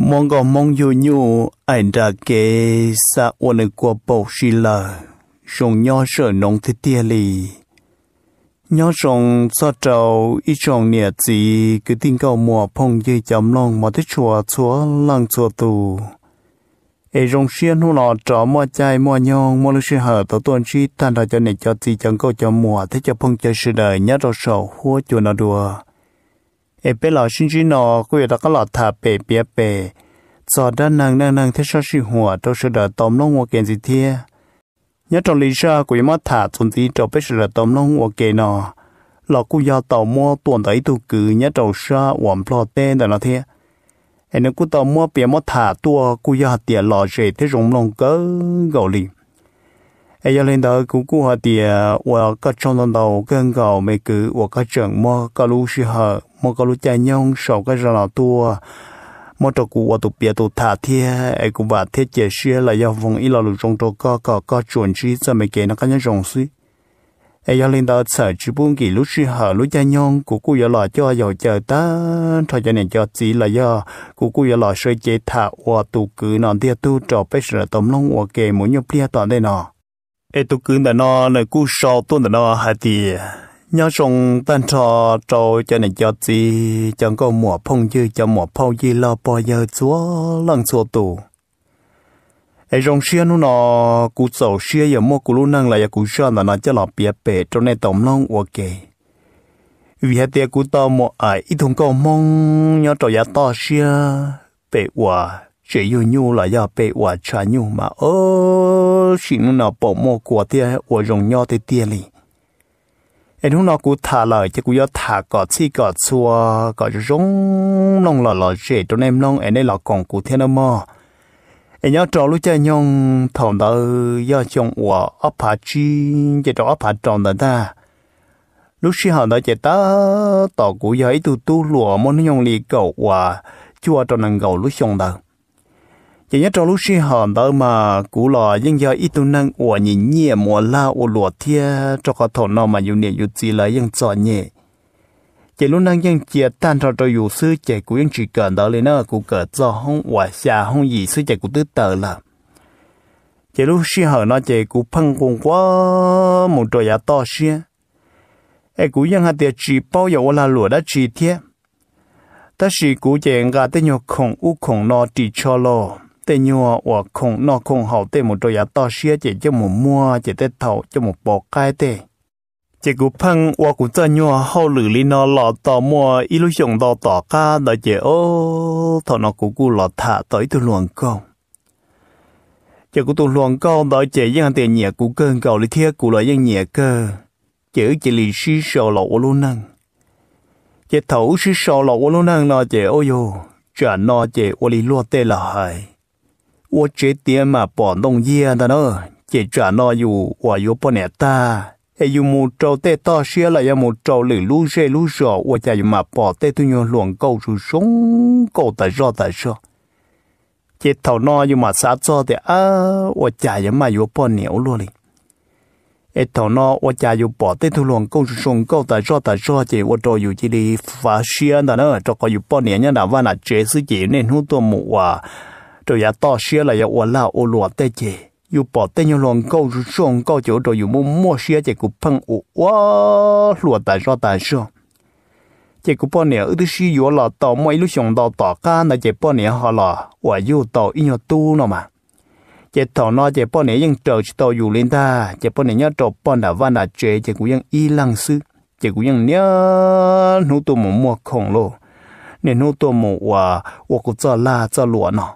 mong có mong yêu nhu ai đã kê sa ôn qua bầu xì lờ sông nhỏ sợ nông thế tia lì nhỏ sông sa trâu ít sông nhẹ gì cứ tin cầu mùa phong dây chấm lòng mà thích chùa chúa lăng chùa tù ai e rong xiên hú lọ trọ mò chai mò nhong mò lưu sư hở tổ tuần chi tan ra cho này cho gì chẳng câu cho mùa thế cho phong chơi sự đời nhá rồi sầu húa chùa nó đùa เอเปลอชินจีนอกูอยากก็หลอดถาเปเปียเปจอดด้านนางนางนางที่ชอบชิหัวตัวเสดตอมลงหัวเกนสิเทียยัดตรงลิชากูยมอถาจุนตีจบไปเสดตอมลงหัวเกนอหลอกกูยาวต่อมัวตัวไหนตัวกือยัดตรงชาหวมพลอเต้นแต่ละเทียเอ็นกูต่อมัวเปียมอถาตัวกูยาวเตียหล่อเฉยที่รงลงเก้อเกาหลี哎，要领导姑姑和的，我个中领导跟搞没个，我个整么个路是好，么个路家用手个热闹多，么着姑我都别都他天，哎，姑把天解释了，要风一老路中着个个个准时，怎么给那个人重视？哎，要领导采取不给路是好，路家用姑姑要老叫要叫的，他叫人叫急了要，姑姑要老说接他，我都个那点都找不是，怎么弄我给没有别打的呢？ai tu cứ là nó nơi cú sò tuôn là nó hạt thì nhớ sông tan trò trò cho này cho gì chẳng có mùa phong dư cho mùa phong dư lo bò giờ chúa lần số tù ai trong xia nó nó cú sầu xia giờ mua cú luôn năng lại giờ cú sò là nó cho lọ bia bể trong này tổng long ok vì hạt tiệc cú to một ai à, ít thùng cầu mong nhớ trò giá to xia bể quả chỉ yêu nhu là do bị hoa cha nhu mà ơ chỉ nó nó bỏ mồ của tia wa rong nhau tới tia li em lúc nó cũng thả lời chứ cũng ya thả cọ chi cọ xua cọ rong nong lọ lọ chỉ cho em nong em đây là còn cú thiên nó mò em nhớ trò lúc chơi nhung thằng đó ya chồng wa ấp hạt chi chỉ cho ấp hạt tròn đó ta lúc xí hòn đó chỉ ta tỏ cú ya ít tu tu lụa món nhong li cậu wa chua cho nàng gầu lúc xong đó chỉ nhất trong lúc sinh hòn đó mà cú lò nhưng giờ ít tu năng ủa nhìn nhẹ la ủa lụa thia cho có thổ nó mà dù nhẹ dù gì lại nhưng cho nhẹ chỉ lúc năng nhưng chia tan cho cho dù sư chỉ cú nhưng chỉ cần đó lên nó cú cỡ cho không ủa xa không gì sư chỉ cú tứ tờ là chỉ lúc sinh hòn nó chỉ cú phăng cùng quá một trò giả to xia ai cú nhưng hạt chỉ bao giờ là lụa đã chỉ thiệt ta chỉ cú chỉ ngã tới nhiều khổng u khổng nó chỉ cho lo tê nhua và không nó không hậu tê một đôi giá to xia chỉ cho một mua chỉ tê thầu cho một bộ cái tê chỉ cú phăng và cú cho nhua hậu lử li nó lọ tò mua ít lúc dùng đo tỏ ca đợi chỉ ô thọ nó cú cú lọ thả tới từ luồng công chỉ cú từ luồng công đợi chỉ những tiền nhẹ cú cơn cầu lý thiết cú lại những nhẹ cơ chữ chỉ lì xí sầu lộ lô năng chỉ thấu xí sầu lộ lô năng nó chỉ ô yo chuyện nó chỉ ô lì luôn tê là hay 我这点嘛把弄厌的呢，这转那有我又不难打，还有么招待大些了，要么招领路些路上，我家有嘛把带都用乱搞出松搞的绕的说。这头那有嘛啥做的啊？我家也嘛有把牛了哩。哎，头那我家有把带都乱搞出松搞的绕的绕的，我都有这里发现的呢，这个有把年年的完了，这是几年好多么啊。rồi ya to xia là ya ủa là ô lúa tê chê yu bỏ tê nhau lòng câu rú xong chỗ rồi yu mua mua xia chê cụ phân ủ ủa lúa tại sao tại sao chê cụ bỏ nè ư là tàu mấy lúc xong tàu tỏ ca là chê bỏ nè họ là ủa yu tàu in nhau tu nó mà chê tàu nó chê bỏ nè ยัง trở chê tàu yu lên ta chê bỏ nè nhớ trộp bỏ nà văn nà chê chê cụ ยัง y lăng sư chê cụ ยัง nhớ nụ tu mua khổng lô nè nụ tu mù ủa ủa cụ la cho lúa nó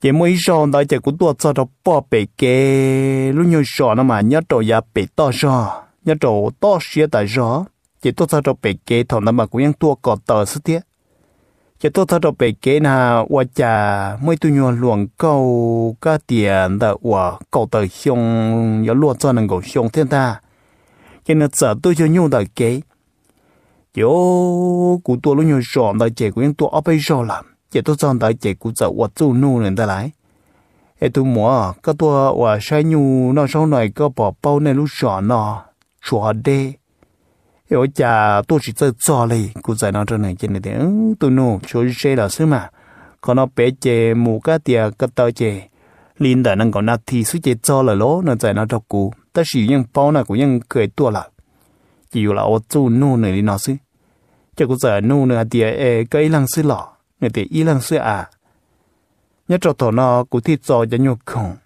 chỉ mới rò đại chỉ cũng tua cho nó bỏ bể kê lúc như rò nó mà nhớ trò ya bể to rò nhớ trò to xía tại rò chỉ tua cho nó bể kê thằng nó mà cũng ยัง tua cọt tờ sức tiếc chỉ tua cho nó bể kê na qua trà mới tu nhau luồng câu cá tiền đã qua câu tờ xong nhớ luồng cho nó gầu xong thiên ta cái nó sợ tôi cho nhau đại kế yo cũng tua lúc như rò đại chỉ cũng tua ở bể rò làm chỉ tôi chọn đại chỉ cũng dạo vật chủ nu lên ta lại hệ tôi mua các tôi và sai nhu nó sau này có bỏ bao này lúc sọ nó sọ đê ở nhà tôi chỉ chơi trò lì, cũng dạy nó cho nên trên này tiếng tôi nu chỗ xe là xứ mà còn nó bé chè mù cá tiề cái tao chè linh đã nâng còn nát thì suy chè cho là lố nó dạy nó cho cụ ta chỉ những bao này cũng những cười tua là chỉ là ô chú nu này nó xứ chắc cũng dạy nu nữa tiề cái lăng xứ lọ người ta ý lăng xưa à nhất cho tổ nó cụ thi cho cho nhau không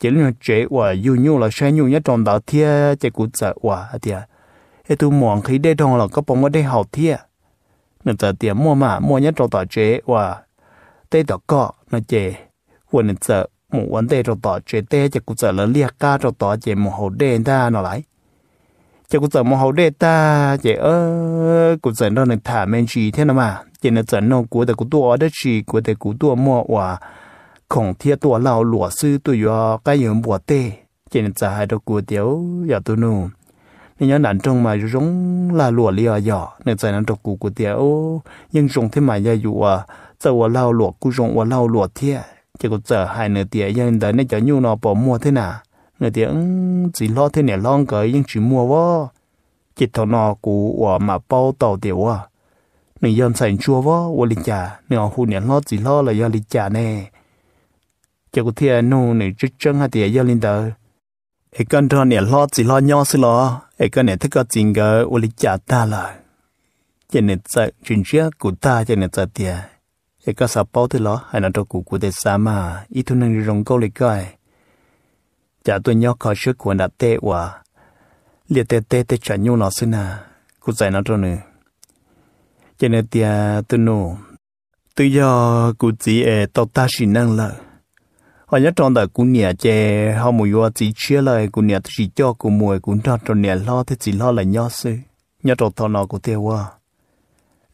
chỉ là chế và dù nhau là sai nhau nhất trong đó thia chỉ cụ sợ và thia thế tôi muốn khi đây trong là có bóng ở đây học thia nên giờ tiền mua mà mua nhất trong đó chế và đây đó cọ nó chế và nên sợ một vấn đề trong đó chế tê chỉ cụ sợ là liệt ca trong đó chế một hậu đề ta nó lại chỉ cụ sợ một hậu đề ta chế ơ cụ sợ nó nên thả men gì thế nào mà hiện là trận nông của đất của tôi đó chỉ của đất của tôi mà và không thiết tôi lao lúa sư tôi yo cái những bữa tê hiện là hai đó của tiểu giờ tôi nu nên nhớ đàn trong mà giống là lúa lia nên giờ nó trong của của tiểu nhưng giống thế mà giờ dù à giờ lao lúa cũng giống và lao lúa thiệt chỉ có giờ hai nửa tiền nhưng đấy nên cho nhu nó bỏ mua thế nào nửa tiếng chỉ lo thế này lo cái nhưng chỉ mua vô chỉ thằng nó của mà bao tàu tiểu à nên dân sành chua vó vô lịch trả họ nhận lo gì lo là do lịch nè cho cô thiên nu nên chút chân hai tiền do linh tờ ai cần cho nhận gì lo nhau xí lo ai cần nhận thức có tiền gờ vô lịch ta là cho nên sợ chuyện trước của ta cho nên sợ tiền ai có sợ bao thế lo hay là cụ cụ thế xa mà ít thu nên rong câu lịch coi trả tôi nhau khỏi sức của đã tệ quá liệt tê tê tê trả nhau xí nà cụ dạy nó cho nữa cho nên tia tu nô tự do cụ chỉ ở tàu ta chỉ năng lợi họ nhớ trong đời cụ nhà che, họ mùi hoa chỉ chia lời cụ nhà chỉ cho cụ mùi cụ cho trong nhà lo thế chỉ lo là nhớ sư nhớ trong thọ nọ cụ tiêu hoa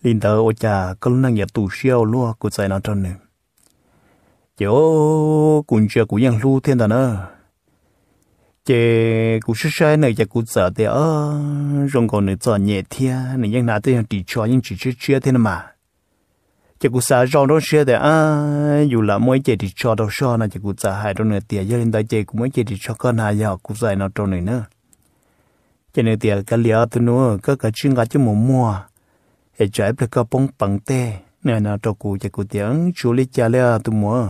linh tử ô cha có lúc năng nhà tù siêu luôn cụ chạy nó trong này chỗ cũng chưa cũng ยัง lưu thiên đàn ơ chế cú sơ sơ này chế cú sợ thì ở rong còn nữa sợ nhẹ thia này nhưng nào tôi hàng chỉ cho nhưng chỉ chơi chơi thế mà chế cú sợ rong đó sơ thì à dù là mỗi chế chỉ cho đâu sơ này chế cú sợ hai đôi nữa tiền giờ nên tới chế cũng mới chế chỉ cho con hai giờ cú sợ nó trong này nữa chế này tiền cái liều tôi nữa cái cái chuyện cái chứ mồm mua hệ trái phải cái bông bằng tê này nào cho cú chế cú tiếng chú lý cha liều tôi mua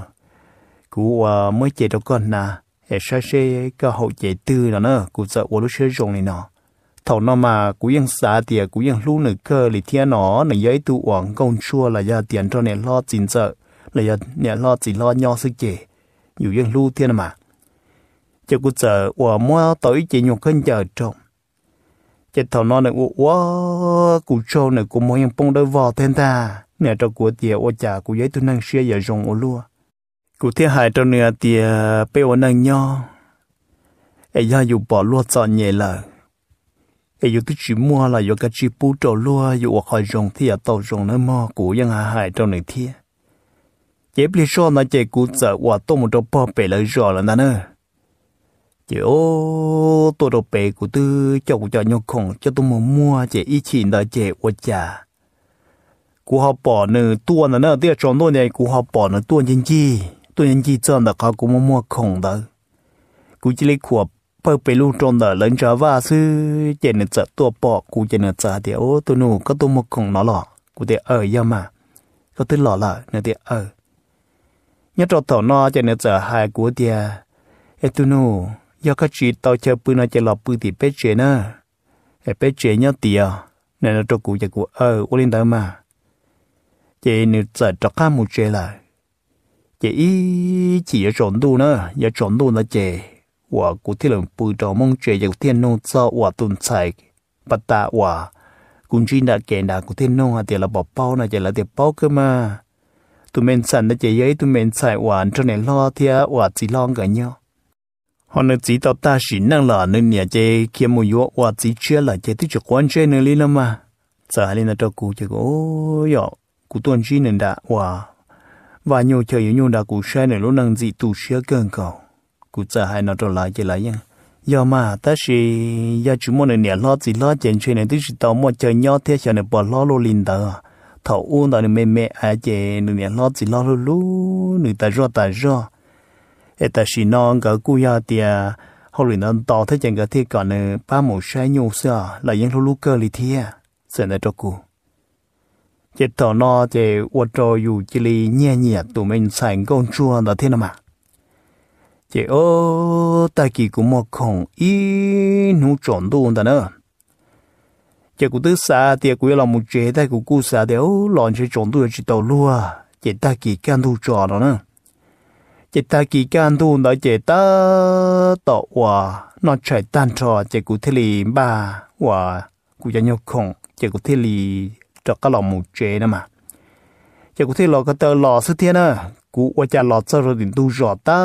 cú ờ, mới chế đâu con nào hệ sa xe cơ hội tư là nó cụ sợ ô lúc xe rồng này nó thầu nó mà cụ yên xả tiền cụ yên lưu nửa cơ lì thiên nó nửa giấy tu uổng công chua là giờ tiền cho nè lo chín sợ là giờ lo chỉ lo nho sức chế nhiều yên lưu thiên mà chỉ cụ sợ ô mua tới chỉ nhục hơn giờ trồng chỉ thầu nó nè ô ô cụ trâu nè cụ mua yên bông đôi vò tên ta nè cho cụ tiền ô chả cụ giấy tu năng xe giờ rồng ô lúa กูเที่ยหายตัวเนื้อเตียเปวันนังย่อไอ้ย่าอยู่บ่อลวดจอนเย่ละไอ้อยู่ที่ชิมัวละอยู่กับชิปูโจลัวอยู่ว่าคอยจงเที่ยเต่าจงนั้นมอกูยังหาหายตัวหนึ่งเที่ยเจ็บลิชอนะเจกูจะว่าต้มตัวพ่อเปเลยจอแล้วนะเนอะเจ้าตัวตัวเปกูตื้อเจ้ากูจะยกของเจ้าตัวมัวมัวเจอีฉินละเจอวจ่ากูหอบปอเนื้อตัวนะเนอะเตี้ยจอมตัวเนี่ยกูหอบปอเนื้อตัวจริงๆ tôi anh chỉ chọn đã có cũng mua khổng đó cũng chỉ lấy của bơ bê lu tròn đó lên trở và sư chỉ nên chợ tua bỏ cũng chỉ nên chợ thì ô tôi nụ có tôi mua khổng nó lọ cũng để ở ya mà có tôi lọ lọ nên để ở nhất trò thọ nó chỉ nên chợ hai của tia ê tôi nụ do các chị tao chơi bự nó chơi lọ bự thì bé chuyện nữa ê bé chuyện nhớ tia nên là trò cũ chỉ của ở ô lên đó mà chỉ nên chợ trò cá một chuyện lại chỉ chỉ trộn đủ nữa giờ trộn đủ là chỉ và cụ thể là bùi trộn mong chờ giờ thiên nông cho và tuần sai bắt ta và cũng chỉ đã kể đã cụ thiên nông hạt là bỏ bao này chỉ là tiền bao cơ mà tụi mình sẵn là chỉ ấy tụi mình sai hoàn cho nên lo thì và chỉ lo cả nhau họ nói chỉ tao ta chỉ năng là nên nhà chơi kia mua yếu và chỉ chưa là chơi tích cực quan chơi nên đi lắm mà giờ lên là cho cụ chơi ô yo cụ tuần chỉ nên đã và và nhiều chơi nhiều đã cụ xe này lúc năng dị tụ xe cơn cầu cụ cha hai nó trở lại chơi lại nhá giờ mà ta chỉ giờ chúng mình nè lo gì lo chuyện chuyện này tôi chỉ tao một chơi nhau thế cho này bỏ lo lo linh đó thầu uống đó này mẹ mẹ à chơi nè lo dị lo lô lô, nè ta rõ ta rõ ê ta sẽ non cái cụ ya tiệt hầu luyện ăn to thế chẳng cái thế còn nè ờ, ba mũ xe nhiều sợ là những lúc cơ lì thiệt sẽ này cho cụ chế tỏ nó chế uất trò dù chỉ li nhẹ nhẹ tụi mình sành con chua là thế nào mà chế ô ta kỳ cũng một không ý nụ tròn đồn đó nữa chế cũng tức xa tiệt cũng là một chế ta cũng cú xa ô lòn chế tròn đồn chỉ tàu lúa chế ta kỳ can thu trò đó nữa chế ta kỳ can thu đó chế ta tỏ hòa nó chạy tan trò chế cũng thế li ba hòa cũng cho nhau khổng chế cũng thế li จะกก็ลอมูเจนะมาจากกูที่ลราก็เตอหลอสุเทียนะกูว่าจะหลอดสุดินดูจอตา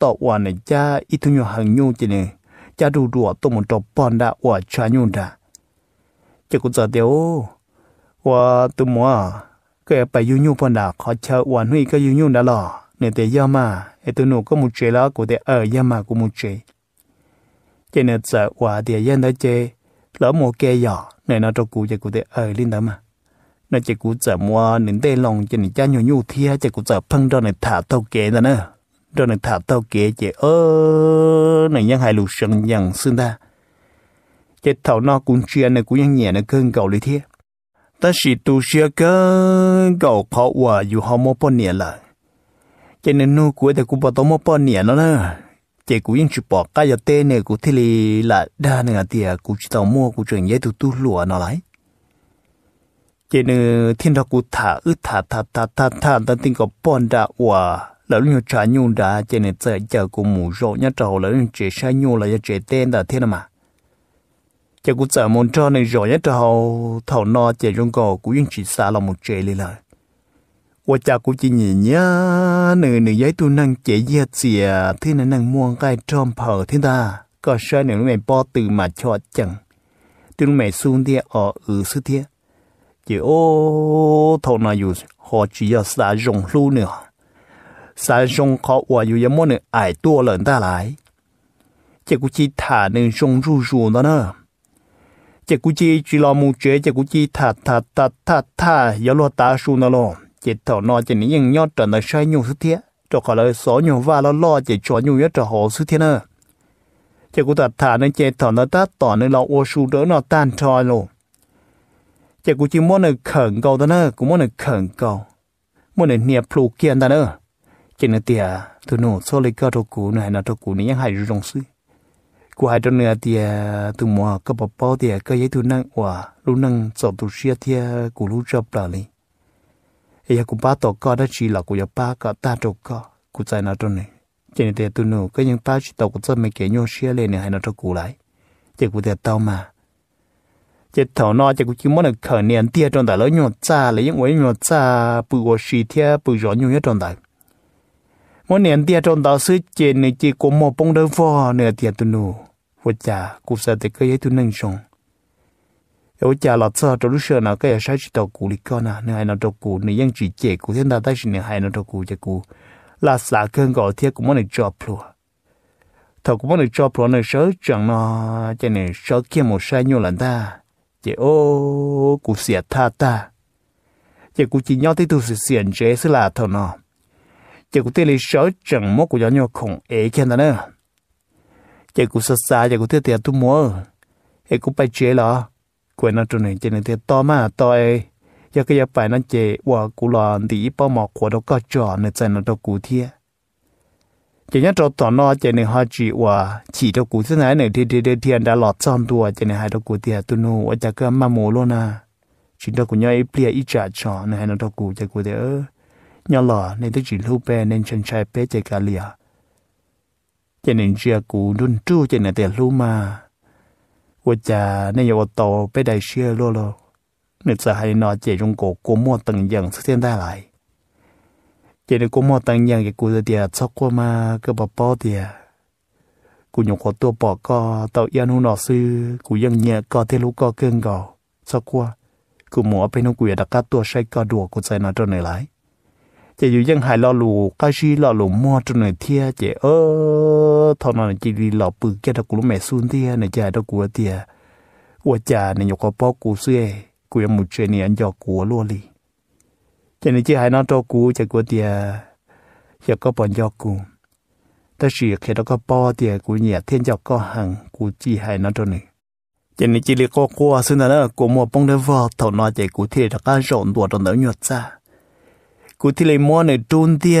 ต่อวันเนจ้าอิทุนยหังยูจีเนจะดูดัวตัวมันตบปอนดาว่าชานยูดาจากกูจะเดียวว่าตัวมัวกไปยูยูปอนดาขอเชาวันนี้ก็ยูยูนั่นหรอเนี่ยเดียวมาไอตัวหนูก็มูเจแล้วกูเดียวเออยามากูมูเจเจเนจะว่าเดียยันได้เจ lỡ mua kê giỏ này nó cho cụ chạy cụ thế ờ linh đó mà nó chạy cụ chở mua những tê lòng cho những cha nhiều nhu thia chạy cụ chở phân cho này thả tàu kê đó nữa rồi này thả tàu kê chạy ơ này nhân hai lục sừng nhằng xương ta chạy thảo nó cũng chuyện này cũng nhân nhẹ nó cơn cầu lý thia ta chỉ tu sửa cơ cầu khó hòa dù họ mua bao nhiêu là chạy nên nô cuối thì cũng bảo tao mua bao nhiêu nó nữa chị cũng yên chụp bỏ cái giờ tên này cũng thế li là đa này thì cũng chỉ tàu mua cũng trường dễ tu tu lụa nó lại chị nữ thiên đạo cũng thả ư thả thả thả thả thả ta tin có bòn đã hòa là lúc trả nhung đã chị nữ giờ giờ cũng mù rộ nhá trầu là lúc chị sai nhung là chị tên đã thế nào mà chị cũng giờ muốn cho này rồi nhá trầu thầu no chị trong cổ cũng yên chỉ xa là một chị li lại ว่าจากกูจีนี่เนี่ยหนึ่งหนึ่งย้ายตัวนั่งเจียเสียที่นั่นนั่งม่วงใกล้จอมเผอที่ตาก็ใช้หนึ่งลูกแม่ปอตื่นมาชอดจังตื่นแม่ซูนเดียอออือซื้อเทียจีโอ้ทนาอยู่หอจียาสาจงลู่เนี่ยสาจงเขาว่าอยู่ยามวันหนึ่งไอตัวเหลินตาหลายเจ้ากูจีถาหนึ่งจงรู้รูแล้วเนอะเจ้ากูจีจีรอมูเจ้ากูจีถาถาถาถาถายาลัวตาสูนแล้ว chỉ thảo nó chỉ những yên nhót trở lại sai nhiều thứ thiệt cho khỏi lời số nhiều và lo lo chỉ cho nhiều nhất trở họ thứ thiệt nữa chỉ cũng thật thà nên chỉ thảo nó tát tỏ nên lo ô su đỡ nó tan trôi luôn chỉ cũng chỉ muốn được khẩn cầu ta nữa cũng muốn được khẩn cầu muốn được niệm phù kiên ta nữa chỉ nữa tiệt tụi nó số lấy cơ đồ cũ này là đồ cũ này hay rong sư của hai trong nữa tiệt tụi mua cái bắp bao tiệt cái giấy tụi năng hòa luôn năng sổ tụi xia tiệt của luôn chập lại e ya ku ba to ka da chi la ku ya ba ka ta to ka ku chai na to ne che ne te tu nu ka yang ta chi to ku cha me ke nyo she le ne hai na to ku lai che ku te tao ma che thao no che ku chi mo na kha ne an tia trong da lo nyo cha le yang wei nyo cha pu wo shi thia pu ro nyo ya trong da mo ne an tia trong da su che ne chi ko mo pong da fo ne tia tu nu wo cha ku sa te ka ye tu nang shong chỗ cha lọt sao trong lúc xưa nào cái sai chỉ đầu cũ đi con à nên hai nó đầu cũ nên ยัง chỉ chế cũ thiên đa tay chỉ nên hai nó đầu cũ chế cũ là xả cơn gọi thiết cũng muốn được cho plua thầu cũng muốn được cho plua nơi sớ chẳng nó cho nên sớ kia một sai nhiều lần ta chế ô cũ xỉa tha ta chế cũ chỉ nhau tới tu sự xiển chế xứ là thầu nó chế cũ tên lấy sớ chẳng mốt của gió nhau không ế kia ta nữa chế cũ sơ xa chế cũ thiết tiền tu mua ế cũ bay chế là กวยนั่นตรงไหนเจนเตต่อมาต่อยยากจะไปนั่นเจว่ากูหลอนดี ป้อหมอกขวดก็จ่อในใจนั่นตักูเทียจะยันจัต่อนอเจนฮาจีว่า ฉีตักูเสนไหนเทียเทียเทียนดาหลอดซ่อมตัวเจนหายตักูเทียตุนูว่าจะเกิดมาโมโลนาฉีนตักูย่อยเปลี่ยอีจ่าจ่อในหายนั่นตักูจะกูเดียอย่าหล่อในที่จีรูปเปรในชันชายเป๊ะเจกาเลียเจนเจียกูดุนจู้เจนเตียรู้มา我家那有刀被带削落了，那次还拿这种个锅末等样出现带来，这个锅末等样的故事的超过嘛个宝宝的，古用好多宝个到烟雾老师古用热个铁路个更高超过，古莫被那古也大家多晒个多古在那这里来。chỉ dù dân hải lo lù cái gì lo lù mua cho này thia chỉ ơ thọ nó chỉ đi lo bự cái đó của mẹ xuân thia này chả đó của thia của chả này nhục có bao cú xưa của em một chuyện này anh cho của luôn đi chỉ này chỉ hải nó cho cú chỉ của thia giờ có bọn cho cú ta chỉ khi đó có bao thia của nhà thiên cho có hàng của chỉ hải nó cho này chỉ này chỉ đi có cua xưa là của mua bông để vợ thọ nó chỉ của thia là cá rộn đuổi nó nhọt ra กูที่เลยมัวในจูนเตีย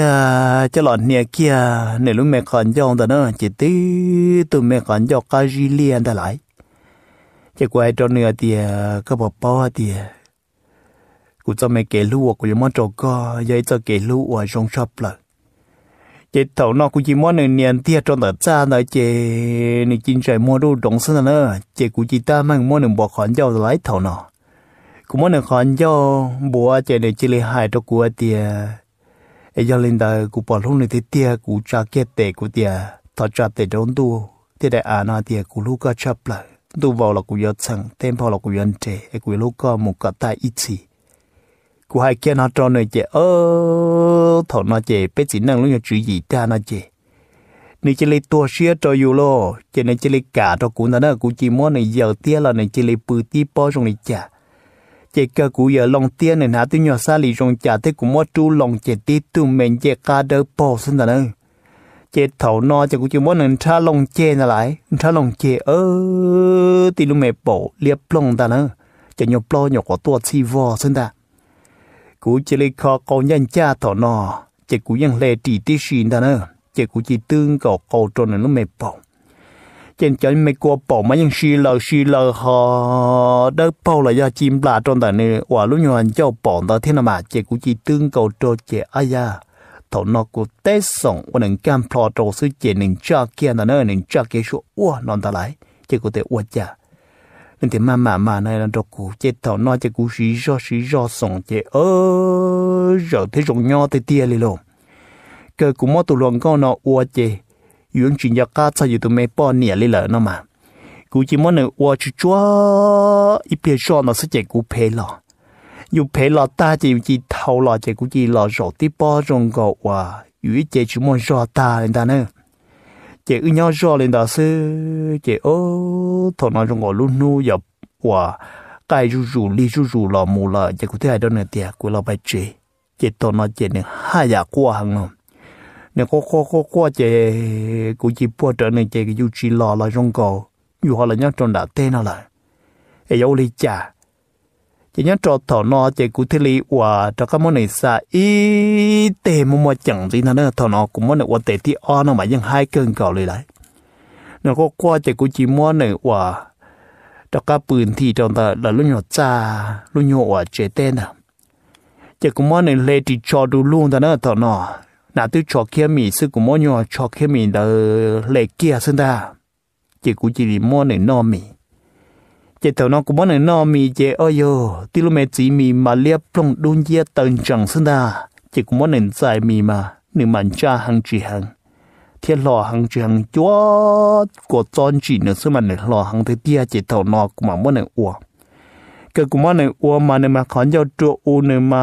จะหลอนเนี่ยเกียในลุงแม่ขอนยองแต่เนาะจิตตีตุ่มแม่ขอนยองกาจีเลียนแต่หลายจะกูไอ้จนเนื้อเตียก็บอกป้อเตียกูจะไม่เกลูกูยังมั่นจก็ยัยจะเกลูว่าชงชอบเลยจิตเท่านอกูจีมัวในเนียนเตียจนแต่จ้าหน่อยเจในจินใจมัวดูดงซะเนาะเจกูจีตามั่งมัวหนึ่งบอกขอนยองหลายเท่านอ cũng muốn được hoàn cho bùa chơi để chơi hai cho của tiề ấy giờ lên đời cũng bỏ luôn này thì tiề cũng cha kết tệ của tiề thọ trả tệ đốn tu thế đại à na tiề cũng lúc có chấp lại tu vào là cũng giờ chẳng thêm vào là cũng giờ trẻ ấy cũng lúc có một cái tai ít gì của hai kia nó cho nơi chị ơ thọ nó chị biết chỉ năng luôn nhà chữ gì ta nó chị nên chỉ tua xe cho yêu lo cho nên chỉ cả cho cũng là nó cũng chỉ muốn này giờ là này chỉ bự tí bao trong này chả chế cơ cú giờ lòng tiên này nà tôi nhỏ xa lì rong chả thế cũng mất chú lòng chế tí tu mình chế ca đỡ bỏ xin ta nâng chế thầu no chế cũng chỉ muốn nâng tra lòng chế nà lại tra lòng chế ơ tí lúc mẹ bỏ liệp lòng ta nâng chỉ nhỏ bỏ nhỏ có tua chi vò xin ta, cú chế lì khó cầu nhân cha thầu no chế cũng nhân lệ trị tí xin ta nâng chế cũng chỉ tương cầu cầu trồn nâng lúc mẹ bỏ trên chỗ mấy cô bỏ mấy những xì lờ xì lờ họ đỡ bao là do chim là trong đời này quả lúc nhỏ anh cho bỏ đó thế nào mà chị cũng chỉ tương cầu cho chị ai ya thầu nó cũng té sống và nên cam phò trâu sư chị nên cho kia là nơi nên cho kia số ua non ta lại chị cũng thể ua cha nên thì mà mà mà này là đồ cụ chị thầu nó chị cũng xì do xì do sống chị ơ giờ thấy rộng nhau thì tia liền luôn cơ cũng mất tụ luận con nó ua chị 原住要家在有都没半年里了呢嘛。估计么呢，我去抓一边抓那是结果赔了，又赔了大就去偷了，结果去了肉的包装个哇，有一节就么抓大了的呢。这一年抓了的是这哦，头那种我路路要哇，该入入里入入了木了，结果在那点过了白追，这头那这呢还也过行了。nè có có có có chè của chỉ bua trở nên chè cái du chi lò là trong cổ dù họ là nhớ trong đã tên nó là ấy yêu lý cha chỉ nhớ trò thọ nó chè của thế lý và cho các món này xa ít tệ mua mua chẳng gì nữa thọ nó cũng món này và tệ thì o nó hai cơn cầu lại lại nè có qua chè của chị món này và cho các bươn thì trong ta là luôn nhỏ cha luôn nhỏ và chè tên à chỉ của món này lê chỉ cho đủ luôn ta nữa thọ nó 那都炒起米是古么样炒起米的来解是的，这估计里么能糯米，这头那古么能糯米这哎哟，滴路没子米嘛裂崩东街等涨是的，这古么能在米嘛，你们家行几行，天老行几行，我过赚几呢是嘛能老行的第二这头那古么么能旺。cái cũng mà này ua mà này mà khó nhau chỗ u này mà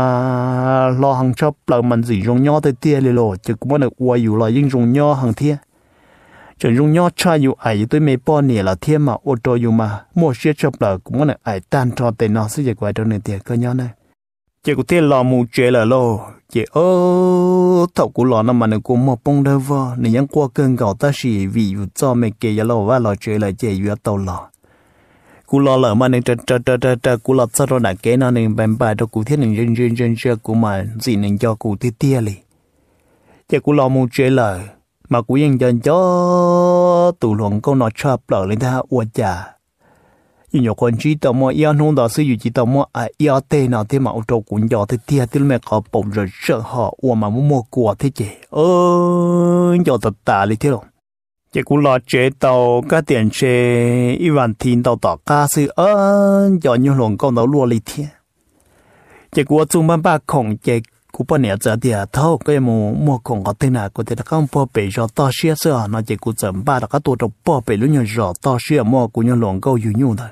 lo hàng cho là mình gì dùng nhau tới tia lì lò chứ cũng mà này ua dù là những dùng nhau hàng thiên chứ dùng nhau cha dù ai tôi mấy bao nè là thiên mà ô tô dù mà mua xe cho là cũng mà này ai tan cho tên nó sẽ giải quyết cho nên tiền cơ nhau này chứ có tiền lò mù chơi là lô chỉ ô thầu của lò nó mà nó cũng một bông đâu vợ nên những qua cơn gạo ta chỉ vì dù cho mấy cái lò và lò chơi là chỉ vừa tàu lò cú lo lỡ mà nên chờ chờ chờ chờ chờ cú lọt sao rồi đã kế nó nên bèn bài đâu cú thiết nên dân dân dân dân cú mà gì nên cho cú thiết tia lì chờ cú lo mua chơi lờ mà cú dân dân cho tụ luận câu nói chập lờ lên ta uất chả nhưng nhiều con chỉ tao mua yên nung đó sử dụng chỉ tao mua à yêu tê nào thế mà ô tô cũng cho thế tia tức mẹ có bụng rồi sợ họ uất mà mua mua của thế chị ơ cho thật tà lì thế rồi 结果落这到个电车，一晚听到大家是嗯，叫牛龙讲到落了一天。结果中班把空结，古半年这点头，个么么空个天啊，个天刚破北上到些时候，那结果整把那个多着破北了牛上到些么古牛龙够有牛的。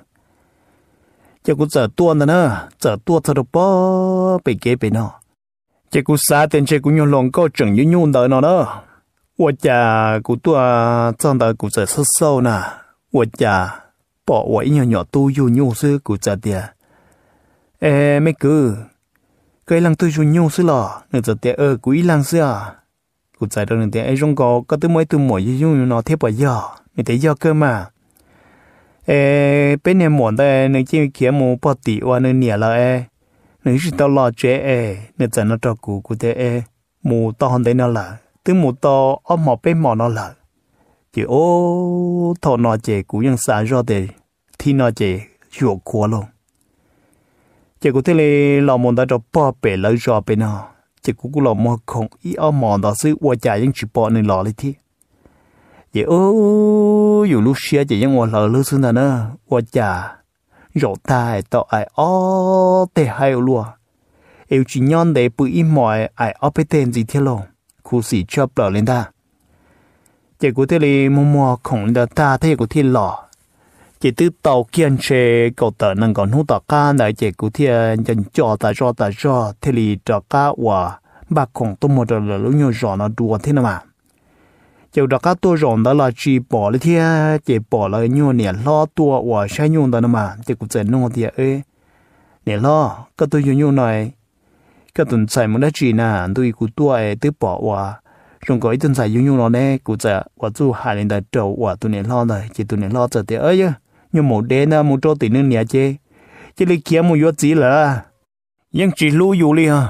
结果这多呢呢，这多他都破北给北呢。结果啥电车古牛龙够整牛牛的呢呢。我家古多长得古在瘦瘦呢，我家 bỏ 我 nhỏ nhỏ tu yu nhu sư của cha tia ê mấy cứ cái lăng tôi nhu sư lò người cha ơ của ý lăng sư à của cha người tia ấy trong có có tôi mới tôi mỏi yu nhu nó thế bởi giờ thấy giờ cơ mà bên này mòn đây người chỉ kia mù bỏ tỷ qua nơi nhà người chỉ tao lo chế người cha nó cho cụ của tia mù to hơn đấy nó là từ một to ôm mò bên mò nó lợ chỉ ô thọ nó chè cũng ยัง xa ra để thì nó chè ruột khóa luôn chỉ có thế là lò mòn đã cho bỏ bể lỡ ra bên nó chỉ cũng cũng lò mò không ý ôm mò đó sự qua chạy những chỉ bỏ nên lò lấy thi chỉ ô dù lúc xưa chỉ những ngồi lỡ lỡ xưa là nó qua chạy rồi tai tao ai ô tê hai lúa yêu chỉ nhon để bự im mỏi ai ó bên tên gì thế lòng cú sĩ cho bờ lên ta chỉ có thể mua mua khổng lên ta thế có thể lọ chỉ từ tàu kiên chế cầu tờ năng còn hút tàu cá này chỉ có thể nhận cho ta cho ta cho thế là cho cá và bà khổng tôi một là lúc nhiều rõ nó đùa thế nào mà chỉ đó cá tôi rõ là chỉ bỏ lên thế chỉ bỏ là nhiều nè lo tua và sai nhiều đó mà chỉ có thể 弄 thì ấy nè lo cái tôi nhiều nhiều này ก็ตุนใจมันได้จีน่ะดูกูตัวเอตัวปอว่ารงก็อีตุนใจยุ่งยุ่งเราเนี่ยกูจะว่าจู่หาเรื่องได้เจอว่าตัวเนี่ยรอเลยจีตัวเนี่ยรอจะเดี๋ยวเอ้ยยังหมดเดนนะมูโจตีนึงเนี่ยเจจะเลยเขียนมูยอจีเหรอยังจีรู้อยู่เลยฮะ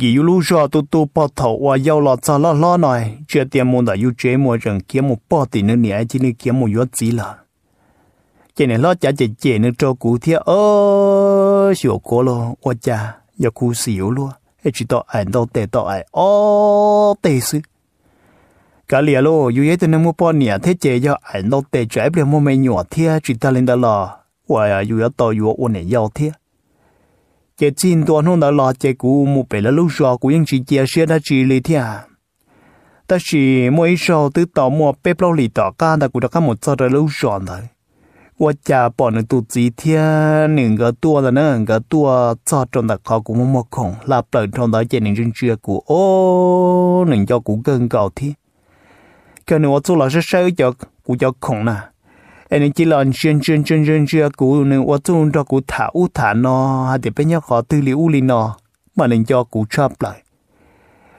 ยี่ยูรู้ชอตัวตัวปอถอว่าเยาหลอดซาล้อล้อหน่อยเชื่อเตียมมูแต่ยูเจมัวจังเขียนมูปอตีนึงเนี่ยจีนี่เขียนมูยอจีเหรอ chị này lo chả chị chị nữa cho cụ thiệt ơ sửa cố lo ô cha 要故事有落，一直到俺到得到俺哦得是。cả lìa lô yu yết nên mua bao nè thế chế cho ảnh đâu tệ trái bìa mua mấy nhỏ thia chỉ ta lên đó là hoài à yu yết tàu yu ôn này giàu thia chế chín tuần hôm đó là chế cũ mua bể là lúc chỉ chế xe đã chỉ lì thia ta chỉ mỗi sau từ tàu mua bếp lâu lì tàu ca ta cũng đã có một giờ rồi lúc giờ 我家把那肚子一天两个多了，两个多早中的考古摸摸空，那本中的见人真绝古哦，人家古更高的，可能我做老师少叫古叫空呢。anh ấy chỉ là chuyên chuyên chuyên chuyên chuyên cũ nên ở trong đó cũ thả u thả nó để bên nhau họ tư liệu u li mà nên cho cũ chập lại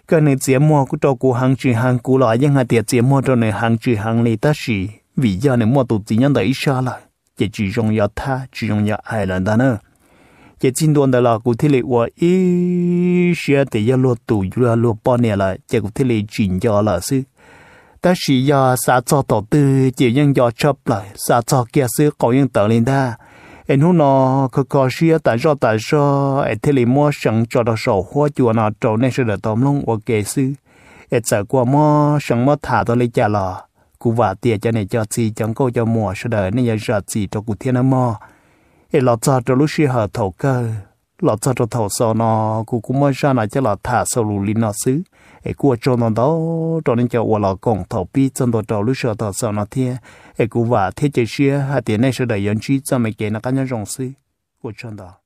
cái này chỉ mua của cho cũ hàng chữ hàng cũ lại nhưng hay để chỉ cho này hàng chữ hàng này ta xì vì giờ này mua tụt chỉ nhân đấy xa lại chỉ chỉ dùng nhà tha chỉ dùng nhà ai là ta nữa chỉ chính đoàn đó là cụ thể lệ của ý sẽ để giờ lột tụ ra lột bao nè là chỉ cụ thể lệ chỉnh cho là sư ta chỉ giờ xã cho tổ tư chỉ nhân giờ chấp là, xã cho kia sư có những tờ lên ta anh hùng nó cơ cơ xia ta do ta do em thế lệ mua sẵn cho đó sổ hoa chùa nào trâu nên sẽ được tóm luôn ok sư em sợ qua mua sẵn mua thả tôi lấy trả lò กูว่าเตียจะเนี่ยจะสีจังก็จะมัวเสดเนี่ยจะสีตัวกูเทียนมอเอหลอดจอดลูกชีหาถกเกอหลอดจอดถกสอนอกูกูไม่ชานะจะหลอดถาสรุลินอซื้อเอกูจนนดอตอนนี้จะว่าหลอกงถกปีจนตัวจอดลูกชีถกสอนอเทียเอกูว่าเทเจเชียหาเตียเนี่ยเสดยันชีจะไม่เกณฑ์นักการยังซื้อกูชนดอ